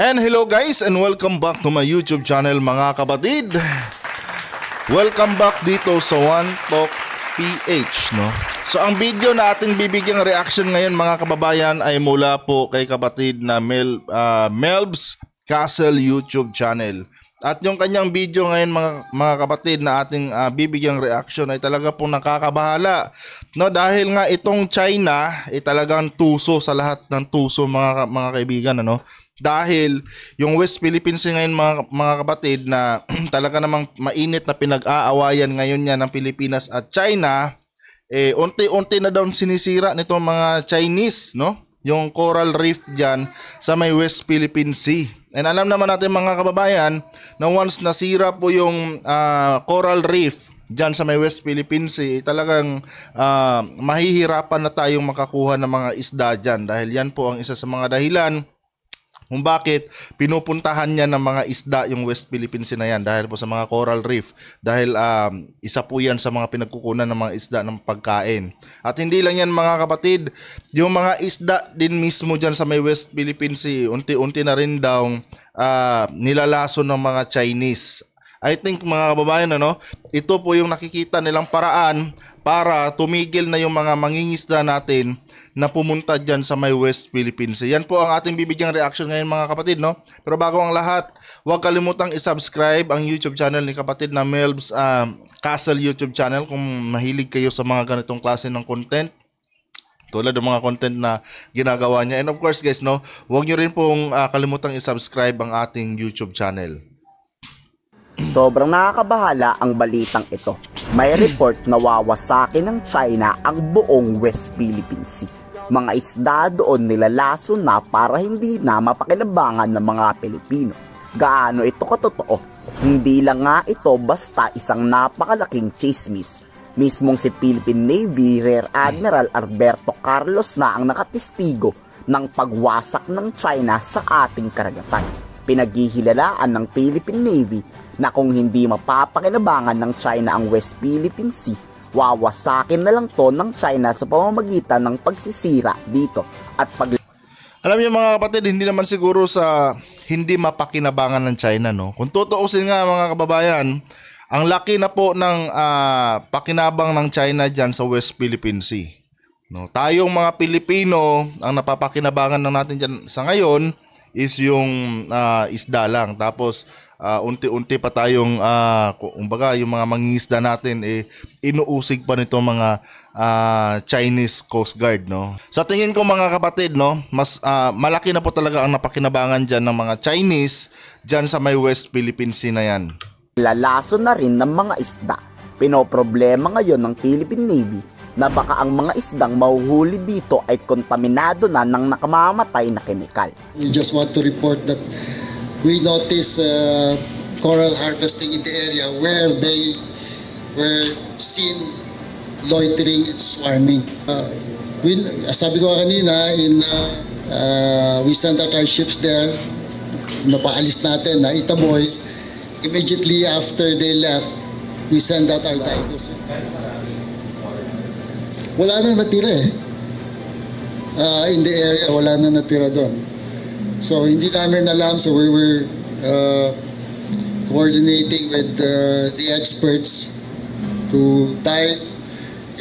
And hello guys and welcome back to my YouTube channel mga kabatid. Welcome back dito sa One Talk PH no. So ang video na ating bibigyang reaction ngayon mga kababayan ay mula po kay kabatid na Mel, uh, Melbs Castle YouTube channel. At yung kanyang video ngayon mga, mga kapatid na ating uh, bibigyang reaction ay talaga pong nakakabahala. No, dahil nga itong China ay talagang tuso sa lahat ng tuso mga, mga kaibigan. Ano? Dahil yung West Philippines ngayon mga, mga kapatid na talaga namang mainit na pinag-aawayan ngayon niya ng Pilipinas at China, eh, unti-unti na daw sinisira nito mga Chinese, no? Yung coral reef dyan sa may West Philippine Sea. And alam naman natin mga kababayan na once nasira po yung uh, coral reef dyan sa may West Philippines, Sea, talagang uh, mahihirapan na tayong makakuha ng mga isda dyan dahil yan po ang isa sa mga dahilan kung bakit pinupuntahan niya ng mga isda yung West Philippine Sea na yan dahil po sa mga coral reef dahil um, isa po yan sa mga pinagkukunan ng mga isda ng pagkain at hindi lang yan mga kapatid yung mga isda din mismo dyan sa may West Philippine Sea unti-unti na rin daw uh, nilalaso ng mga Chinese I think mga kababayan ano, ito po yung nakikita nilang paraan para tumigil na yung mga mangingisda natin na pumunta dyan sa may West Philippines. Yan po ang ating bibigyang reaction ngayon mga kapatid, no? Pero bago ang lahat, huwag kalimutang isubscribe ang YouTube channel ni kapatid na Melbs uh, Castle YouTube channel kung mahilig kayo sa mga ganitong klase ng content tulad ng mga content na ginagawa niya. And of course guys, no, huwag nyo rin pong uh, kalimutang isubscribe ang ating YouTube channel. Sobrang nakakabahala ang balitang ito. May report na wawasakin ng China ang buong West Philippine Sea mga isda doon nilalaso na para hindi na mapakinabangan ng mga Pilipino. Gaano ito katotoo? Hindi lang nga ito basta isang napakalaking chismis. Mismong si Philippine Navy Rear Admiral Alberto Carlos na ang nakatistigo ng pagwasak ng China sa ating karagatan. Pinaghihilalaan ng Philippine Navy na kung hindi mapapakinabangan ng China ang West Philippine Sea wawasakin na lang to ng China sa pamamagitan ng pagsisira dito at pag alam niyo mga kapatid, hindi naman siguro sa hindi mapakinabangan ng China, no? Kung tutuusin nga mga kababayan, ang laki na po ng uh, pakinabang ng China diyan sa West Philippine Sea. No, tayong mga Pilipino, ang napapakinabangan ng natin diyan sa ngayon is yung uh, isda lang. Tapos uh, unti-unti pa tayong uh, kumbaga yung mga mangingisda natin eh inuusig pa nito mga uh, Chinese Coast Guard no. Sa tingin ko mga kapatid no, mas uh, malaki na po talaga ang napakinabangan diyan ng mga Chinese diyan sa may West Philippine Sea na yan. Lalaso na rin ng mga isda. Pinoproblema ngayon ng Philippine Navy na baka ang mga isdang mahuhuli dito ay kontaminado na ng nakamamatay na kemikal. We just want to report that we noticed uh, coral harvesting in the area where they were seen loitering and swarming. Uh, we, uh, sabi ko kanina, in, uh, uh, we sent out our ships there, napaalis natin na Itaboy. Immediately after they left, we sent out our divers. Wala na natira eh. Uh, in the area, wala na natira doon. So hindi namin alam, so we were uh, coordinating with uh, the experts to type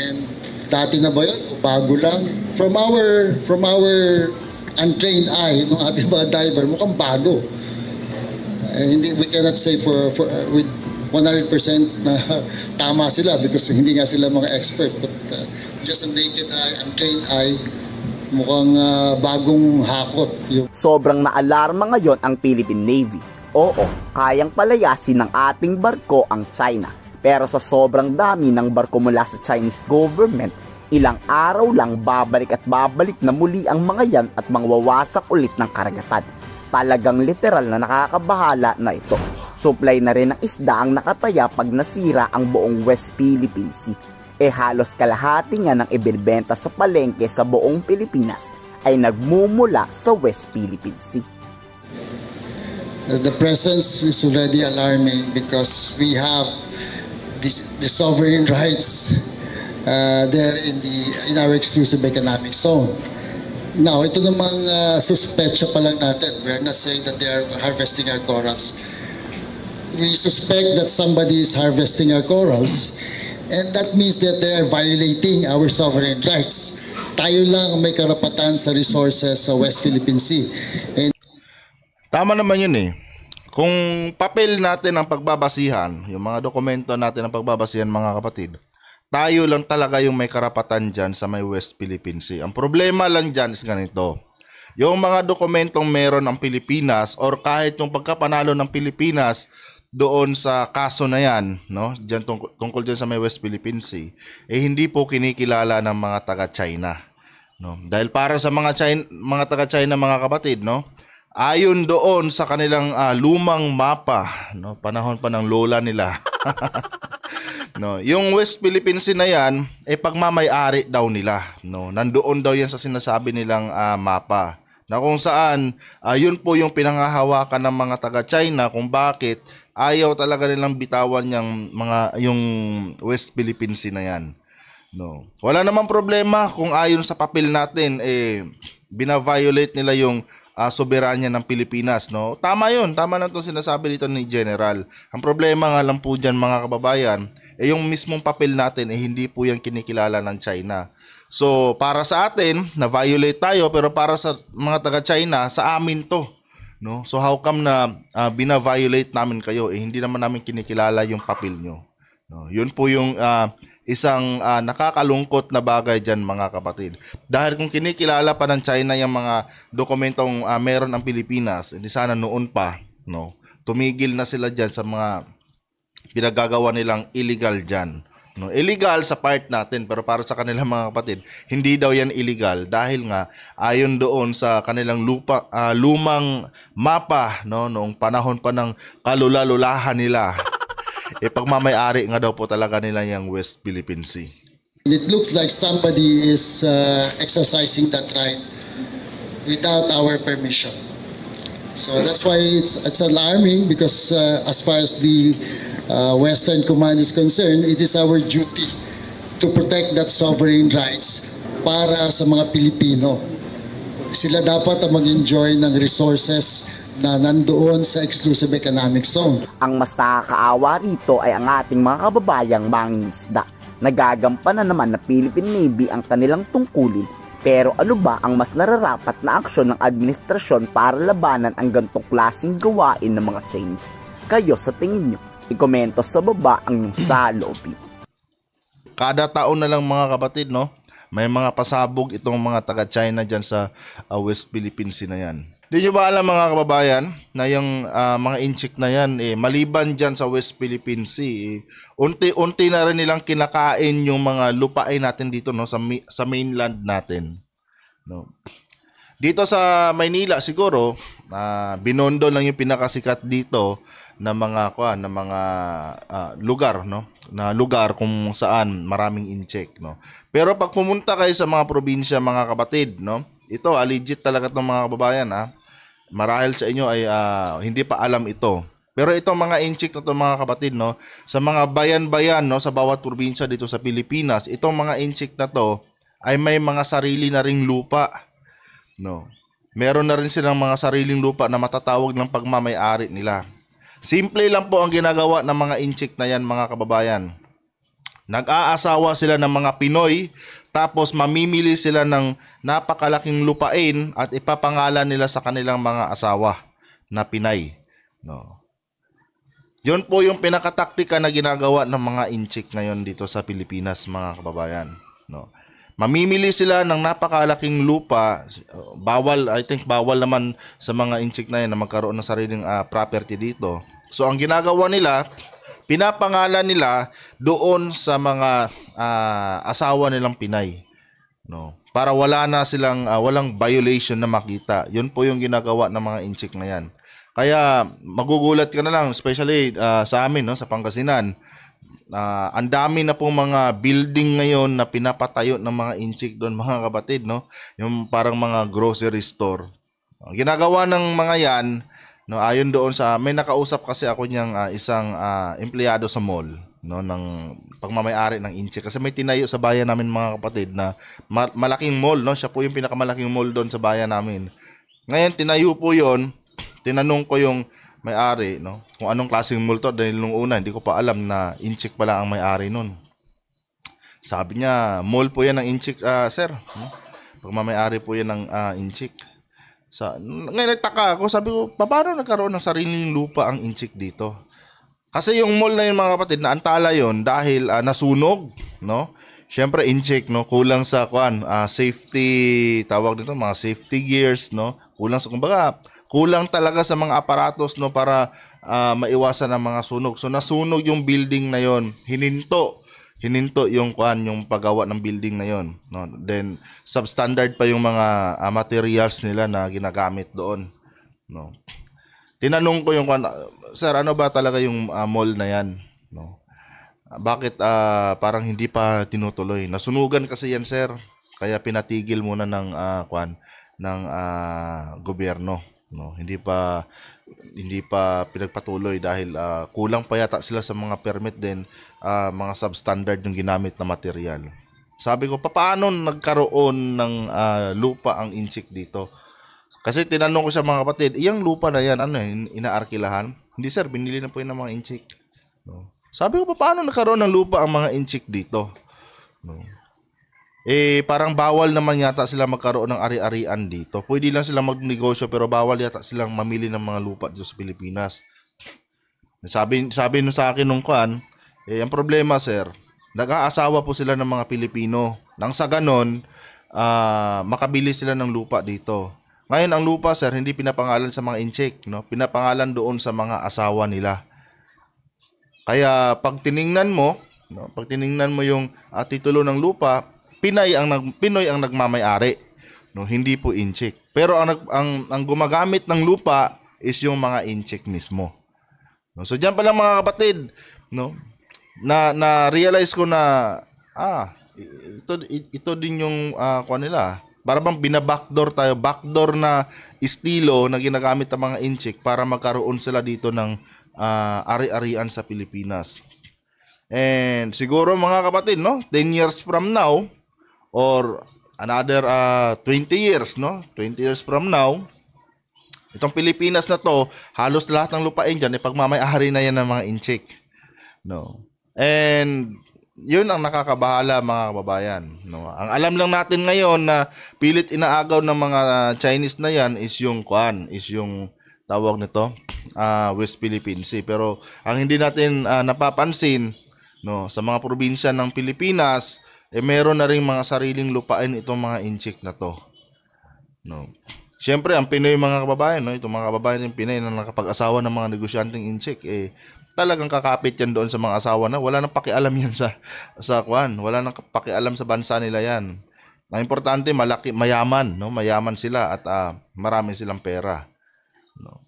and dati na ba yun? O bago lang? From our, from our untrained eye ng ating mga diver, mukhang bago. Uh, hindi, we cannot say for, for uh, with 100% na tama sila because hindi nga sila mga expert but uh, just a naked eye, untrained eye, Mukhang uh, bagong hakot. Yung... Sobrang naalarma ngayon ang Philippine Navy. Oo, kayang palayasin ng ating barko ang China. Pero sa sobrang dami ng barko mula sa Chinese government, ilang araw lang babalik at babalik na muli ang mga yan at mangwawasak ulit ng karagatan. Talagang literal na nakakabahala na ito. Supply na rin ng isda ang nakataya pag nasira ang buong West Philippine Sea eh halos kalahati nga ng ibinibenta sa palengke sa buong Pilipinas ay nagmumula sa West Philippine Sea. Uh, the presence is already alarming because we have this, the sovereign rights uh, there in the in our exclusive economic zone. Now, ito namang uh, suspecha pa lang natin. We are not saying that they are harvesting our corals. We suspect that somebody is harvesting our corals. And that means that they are violating our sovereign rights. Tayo lang may karapatan sa resources sa West Philippine Sea. And Tama naman yun eh. Kung papel natin ang pagbabasihan, yung mga dokumento natin ang pagbabasihan mga kapatid, tayo lang talaga yung may karapatan dyan sa may West Philippine Sea. Ang problema lang dyan is ganito yung mga dokumentong meron ang Pilipinas or kahit yung pagkapanalo ng Pilipinas doon sa kaso na yan, no? Diyan tungkol, tungkol diyan sa may West Philippine Sea, eh hindi po kinikilala ng mga taga-China, no? Dahil para sa mga China, mga taga-China mga kapatid, no? Ayon doon sa kanilang uh, lumang mapa, no? Panahon pa ng lola nila. no, yung West Philippine Sea na yan, eh pagmamay-ari daw nila, no? Nandoon daw yan sa sinasabi nilang uh, mapa na kung saan uh, po yung pinangahawakan ng mga taga-China kung bakit ayaw talaga nilang bitawan yung mga yung West Philippine Sea na yan. No. Wala namang problema kung ayon sa papel natin eh binaviolate nila yung uh, soberanya ng Pilipinas, no? Tama 'yun, tama na 'tong sinasabi dito ni General. Ang problema nga lang po diyan mga kababayan, eh yung mismong papel natin eh hindi po 'yan kinikilala ng China. So, para sa atin, na-violate tayo pero para sa mga taga-China, sa amin 'to. No? So how come na uh, ah, bina namin kayo eh hindi naman namin kinikilala yung papel nyo. No? Yun po yung uh, isang uh, nakakalungkot na bagay diyan mga kapatid. Dahil kung kinikilala pa ng China yung mga dokumentong uh, meron ang Pilipinas, edi eh, sana noon pa, no? Tumigil na sila diyan sa mga pinagagawa nilang illegal diyan No, illegal sa part natin pero para sa kanilang mga kapatid, hindi daw 'yan illegal dahil nga ayon doon sa kanilang lupa uh, lumang mapa no noong panahon pa ng kalulalulahan nila. e pagmamay ari nga daw po talaga nila yung West Philippine Sea. It looks like somebody is uh, exercising that right without our permission. So that's why it's, it's alarming because uh, as far as the uh, Western Command is concerned, it is our duty to protect that sovereign rights para sa mga Pilipino. Sila dapat ang mag-enjoy ng resources na nandoon sa exclusive economic zone. Ang mas nakakaawa rito ay ang ating mga kababayang mangingisda. Nagagampan na naman na Philippine Navy ang kanilang tungkulin pero ano ba ang mas nararapat na aksyon ng administrasyon para labanan ang gantong klaseng gawain ng mga chains? Kayo sa tingin nyo, ikomento sa baba ang inyong salopin. Kada taon na lang mga kapatid, no? May mga pasabog itong mga taga-China dyan sa uh, West Philippines na yan. Di nyo ba alam mga kababayan na yung uh, mga incheck na yan, eh, maliban dyan sa West Philippine Sea, eh, unti-unti na rin nilang kinakain yung mga lupain natin dito no, sa, sa mainland natin. No. Dito sa Maynila siguro, uh, binondo lang yung pinakasikat dito na mga kwa, na mga uh, lugar no na lugar kung saan maraming incheck no pero pag pumunta kayo sa mga probinsya mga kapatid no ito ah, legit talaga tong mga kababayan ah Marahil sa inyo ay uh, hindi pa alam ito. Pero itong mga inchik na to mga kapatid no, sa mga bayan-bayan no sa bawat probinsya dito sa Pilipinas, itong mga inchik na to ay may mga sarili na ring lupa. No. Meron na rin silang mga sariling lupa na matatawag ng pagmamay-ari nila. Simple lang po ang ginagawa ng mga inchik na yan mga kababayan. Nag-aasawa sila ng mga Pinoy tapos mamimili sila ng napakalaking lupain at ipapangalan nila sa kanilang mga asawa na Pinay. No. Yun po yung pinakataktika na ginagawa ng mga inchik ngayon dito sa Pilipinas mga kababayan. No. Mamimili sila ng napakalaking lupa. Bawal, I think bawal naman sa mga inchik na yan na magkaroon ng sariling uh, property dito. So ang ginagawa nila, pinapangalan nila doon sa mga uh, asawa nilang Pinay. No. Para wala na silang uh, walang violation na makita. 'Yun po yung ginagawa ng mga inchik na 'yan. Kaya magugulat ka na lang especially uh, sa amin no sa Pangasinan. Uh, ang dami na pong mga building ngayon na pinapatayo ng mga inchik doon mga kapatid no. Yung parang mga grocery store. ginagawa ng mga 'yan No, ayon doon sa may nakausap kasi ako niyang uh, isang uh, empleyado sa mall no ng pagmamay-ari ng Inche kasi may tinayo sa bayan namin mga kapatid na ma- malaking mall no siya po yung pinakamalaking mall doon sa bayan namin ngayon tinayo po yon tinanong ko yung may-ari no kung anong klaseng mall to dahil nung una hindi ko pa alam na Inchik pala ang may-ari noon sabi niya mall po yan ng Inchik uh, ah, sir no? Hmm? pagmamay-ari po yan ng uh, Inchik sa, ngayon nagtaka ako, sabi ko, paano nagkaroon ng sariling lupa ang Inchik dito? Kasi yung mall na yun mga kapatid, naantala yon dahil uh, nasunog, no? syempre Inchik, no? Kulang sa, kuan, uh, ah, safety, tawag dito, mga safety gears, no? Kulang sa, kumbaga, kulang talaga sa mga aparatos, no? Para uh, maiwasan ang mga sunog. So, nasunog yung building na yon Hininto hininto yung kuan yung paggawa ng building na yon no then substandard pa yung mga uh, materials nila na ginagamit doon no tinanong ko yung kuan sir ano ba talaga yung uh, mall na yan no bakit uh, parang hindi pa tinutuloy nasunugan kasi yan sir kaya pinatigil muna ng uh, kuan ng uh, gobyerno no hindi pa hindi pa pinagpatuloy dahil uh, kulang pa yata sila sa mga permit din uh, mga substandard yung ginamit na material. Sabi ko, paano nagkaroon ng uh, lupa ang insik dito? Kasi tinanong ko sa mga kapatid, iyang lupa na yan, ano yan, inaarkilahan? Hindi sir, binili na po yun ng mga insik. No. Sabi ko, paano nagkaroon ng lupa ang mga insik dito? No eh parang bawal naman yata sila magkaroon ng ari-arian dito. Pwede lang sila magnegosyo pero bawal yata silang mamili ng mga lupa dito sa Pilipinas. Sabi sabi nung sa akin nung kan, eh ang problema sir, nag-aasawa po sila ng mga Pilipino. Nang sa ganon, uh, makabili sila ng lupa dito. Ngayon ang lupa sir hindi pinapangalan sa mga incheck, no? Pinapangalan doon sa mga asawa nila. Kaya pag tiningnan mo, no, pag tiningnan mo yung uh, titulo ng lupa, Pinay ang nag, Pinoy ang nagmamay-ari. No, hindi po Incheck. Pero ang, ang ang gumagamit ng lupa is yung mga Incheck mismo. No, so diyan pa lang mga kapatid, no? Na na realize ko na ah, ito ito din yung uh, ah, kuan nila. Para bang binabackdoor tayo, backdoor na estilo na ginagamit ng mga Incheck para magkaroon sila dito ng uh, ari-arian sa Pilipinas. And siguro mga kapatid, no, 10 years from now, or another uh, ah, 20 years, no? 20 years from now, itong Pilipinas na to, halos lahat ng lupain diyan eh, pagmamay-ari na yan ng mga incheck No? And yun ang nakakabahala mga kababayan. No? Ang alam lang natin ngayon na pilit inaagaw ng mga Chinese na yan is yung kuan, is yung tawag nito, uh, West Philippine Sea. Pero ang hindi natin uh, napapansin no, sa mga probinsya ng Pilipinas, eh meron na rin mga sariling lupain itong mga inchik na to. No. Siyempre, ang Pinoy mga kababayan, no? itong mga kababayan ng Pinay na nakapag-asawa ng mga negosyanteng inchik, eh, talagang kakapit yan doon sa mga asawa na wala nang pakialam yan sa, sa kwan. Wala nang pakialam sa bansa nila yan. Ang importante, malaki, mayaman, no? mayaman sila at uh, marami silang pera. No?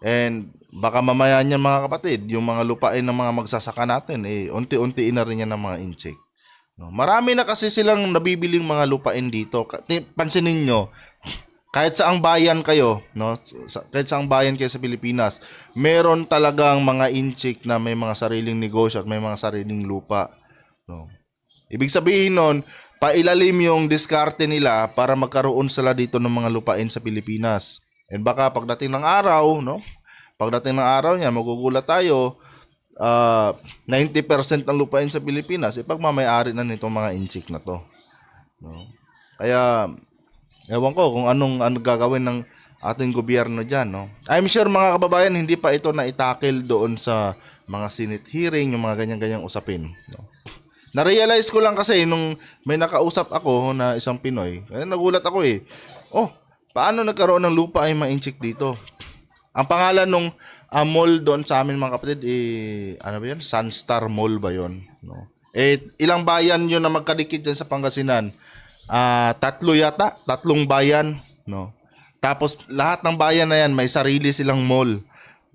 And baka mamaya niyan mga kapatid, yung mga lupain ng mga magsasaka natin, eh, unti-unti na rin yan ng mga inchik. No, marami na kasi silang nabibiling mga lupain dito. Pansinin nyo, kahit sa ang bayan kayo, no? Kahit sa ang bayan kayo sa Pilipinas, meron talagang mga inchik na may mga sariling negosyo at may mga sariling lupa, no? Ibig sabihin nun, pailalim yung diskarte nila para magkaroon sila dito ng mga lupain sa Pilipinas. And baka pagdating ng araw, no? Pagdating ng araw niya, magugulat tayo, uh, ah, 90% ng lupain sa Pilipinas, ipagmamayari eh, na nitong mga inchik na to. No? Kaya, ewan ko kung anong, anong gagawin ng ating gobyerno dyan. No? I'm sure mga kababayan, hindi pa ito na itakil doon sa mga Senate hearing, yung mga ganyan-ganyang usapin. No? Na-realize ko lang kasi nung may nakausap ako na isang Pinoy, eh, nagulat ako eh. Oh, paano nagkaroon ng lupa ay mainchik dito? Ang pangalan nung uh, mall doon sa amin mga kapatid, eh, ano ba yun? Sunstar Mall ba yun? No? Eh, ilang bayan yun na magkadikit dyan sa Pangasinan? Uh, tatlo yata, tatlong bayan. No? Tapos lahat ng bayan na yan, may sarili silang mall.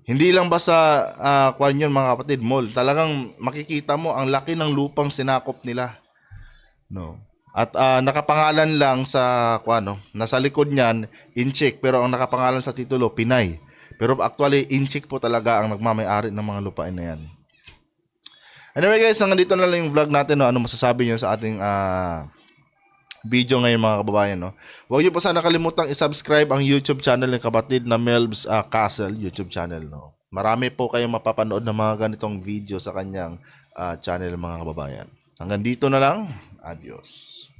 Hindi lang basta sa uh, kwan yun mga kapatid, mall. Talagang makikita mo ang laki ng lupang sinakop nila. No. At uh, nakapangalan lang sa kuano, nasa likod niyan Incheck pero ang nakapangalan sa titulo Pinay. Pero actually, incheck po talaga ang nagmamayari ng mga lupain na yan. Anyway guys, hanggang dito na lang yung vlog natin. No? Ano masasabi nyo sa ating uh, video ngayon mga kababayan. No? Huwag nyo po sana kalimutang isubscribe ang YouTube channel ng kapatid na Melbs uh, ah, Castle YouTube channel. No? Marami po kayong mapapanood ng mga ganitong video sa kanyang uh, channel mga kababayan. Hanggang dito na lang. Adios.